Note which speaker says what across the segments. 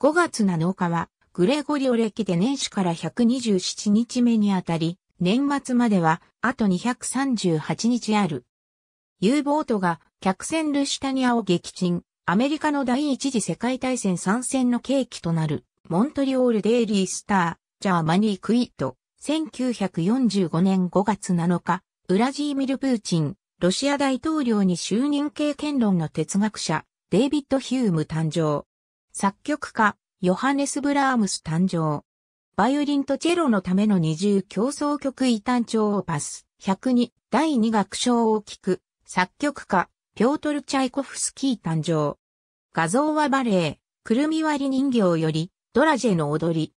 Speaker 1: 5月7日は、グレゴリオ歴で年始から127日目にあたり、年末までは、あと238日ある。U ボートが、客船ルシタニアを撃沈、アメリカの第一次世界大戦参戦の契機となる、モントリオールデイリースター、ジャーマニー・クイット、1945年5月7日、ウラジーミル・プーチン、ロシア大統領に就任経験論の哲学者、デイビッド・ヒューム誕生。作曲家、ヨハネス・ブラームス誕生。バイオリンとチェロのための二重競争曲異端調をパス。102第2楽章を聴く作曲家、ピョートル・チャイコフスキー誕生。画像はバレエ、くるみ割り人形より、ドラジェの踊り。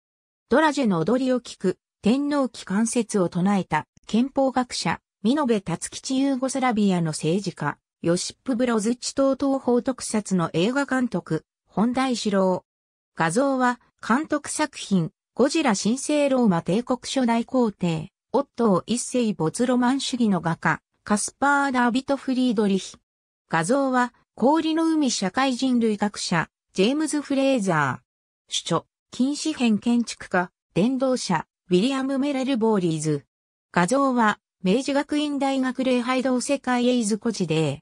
Speaker 1: ドラジェの踊りを聴く、天皇期関節を唱えた、憲法学者、ミノベ・タツキチユーゴスラビアの政治家、ヨシップ・ブロズッチ等東方特撮の映画監督、本題四郎。画像は、監督作品、ゴジラ神聖ローマ帝国初代皇帝、オットー一世没ロマン主義の画家、カスパー・ダービト・フリードリヒ。画像は、氷の海社会人類学者、ジェームズ・フレーザー。主著、禁止編建築家、伝道者、ウィリアム・メレル・ボーリーズ。画像は、明治学院大学礼拝堂世界エイズ・コジデー。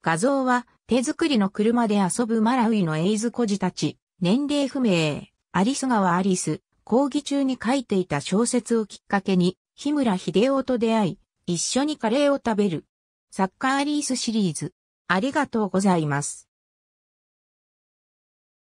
Speaker 1: 画像は、手作りの車で遊ぶマラウイのエイズ孤児たち、年齢不明、アリス川アリス、講義中に書いていた小説をきっかけに、日村秀夫と出会い、一緒にカレーを食べる。サッカーアリースシリーズ。ありがとうございます。